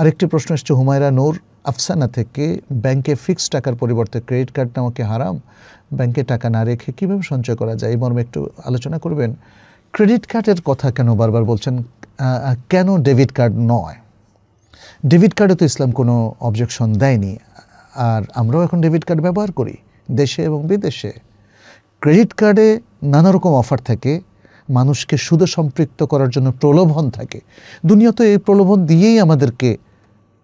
আরেকটি প্রশ্ন এসছে হুমায়রা নূর আফসানা থেকে ব্যাংকে ফিক্সড টাকার পরিবর্তে ক্রেডিট কার্ড নামা কি হারাম ব্যাংকে টাকা না রেখে কীভাবে সঞ্চয় করা যায় এই মর্মে একটু আলোচনা করবেন ক্রেডিট কার্ডের কথা কেন বারবার বলছেন কেন ডেবিট কার্ড নয় ডেবিট কার্ডে তো ইসলাম কোনো অবজেকশন দেয়নি আর আমরাও এখন ডেবিট কার্ড ব্যবহার করি দেশে এবং বিদেশে ক্রেডিট কার্ডে নানা রকম অফার থাকে মানুষকে সুদে সম্পৃক্ত করার জন্য প্রলোভন থাকে দুনিয়া তো এই প্রলোভন দিয়েই আমাদেরকে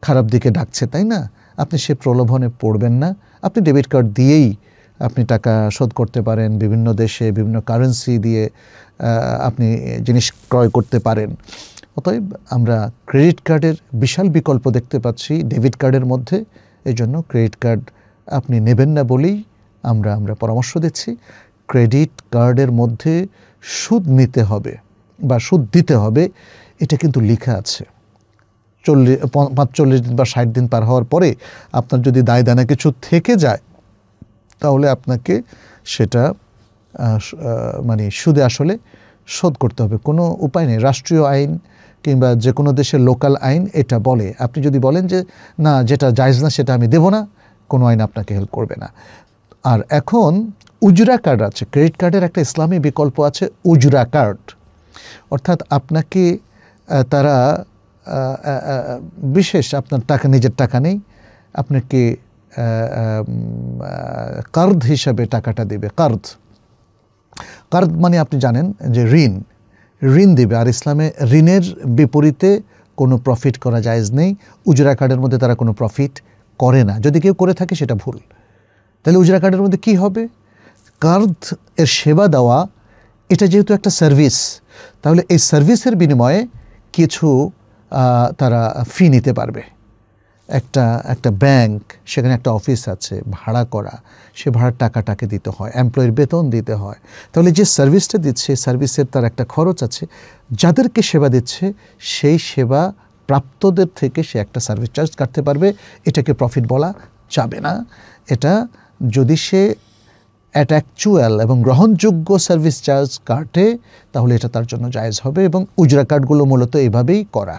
খারাপ দিকে ডাকছে তাই না আপনি সে প্রলোভনে পড়বেন না আপনি ডেবিট কার্ড দিয়েই আপনি টাকা শোধ করতে পারেন বিভিন্ন দেশে বিভিন্ন কারেন্সি দিয়ে আপনি জিনিস ক্রয় করতে পারেন অতএব আমরা ক্রেডিট কার্ডের বিশাল বিকল্প দেখতে পাচ্ছি ডেবিট কার্ডের মধ্যে এই জন্য ক্রেডিট কার্ড আপনি নেবেন না বলেই আমরা আমরা পরামর্শ দিচ্ছি ক্রেডিট কার্ডের মধ্যে সুদ নিতে হবে বা সুদ দিতে হবে এটা কিন্তু লেখা আছে চল্লিশ পাঁচচল্লিশ দিন বা ষাট দিন পার হওয়ার পরে আপনার যদি দায় দানা কিছু থেকে যায় তাহলে আপনাকে সেটা মানে সুদে আসলে শোধ করতে হবে কোনো উপায় নেই রাষ্ট্রীয় আইন কিংবা যে কোনো দেশের লোকাল আইন এটা বলে আপনি যদি বলেন যে না যেটা জায়জ না সেটা আমি দেব না কোনো আইন আপনাকে হেল্প করবে না আর এখন উজরা কার্ড আছে ক্রেডিট কার্ডের একটা ইসলামী বিকল্প আছে উজরা কার্ড অর্থাৎ আপনাকে তারা বিশেষ আপনার টাকা নিজের টাকা নেই আপনাকে কার্দ হিসাবে টাকাটা দেবে কার্দ কার্দ মানে আপনি জানেন যে ঋণ ঋণ দেবে আর ইসলামে ঋণের বিপরীতে কোনো প্রফিট করা যায়জ নেই উজরা কার্ডের মধ্যে তারা কোনো প্রফিট করে না যদি কেউ করে থাকে সেটা ভুল তাহলে উজরা কার্ডের মধ্যে কি হবে কার্দ এর সেবা দেওয়া এটা যেহেতু একটা সার্ভিস তাহলে এই সার্ভিসের বিনিময়ে কিছু তারা ফি নিতে পারবে একটা একটা ব্যাংক সেখানে একটা অফিস আছে ভাড়া করা সে ভাড়ার টাকাটাকে দিতে হয় এমপ্লয়ের বেতন দিতে হয় তাহলে যে সার্ভিসটা দিচ্ছে সার্ভিসের তার একটা খরচ আছে যাদেরকে সেবা দিচ্ছে সেই সেবা প্রাপ্তদের থেকে সে একটা সার্ভিস চার্জ কাটতে পারবে এটাকে প্রফিট বলা যাবে না এটা যদি সে অ্যাট অ্যাকচুয়াল এবং গ্রহণযোগ্য সার্ভিস চার্জ কাটে তাহলে এটা তার জন্য জায়জ হবে এবং উজরা কার্ডগুলো মূলত এভাবেই করা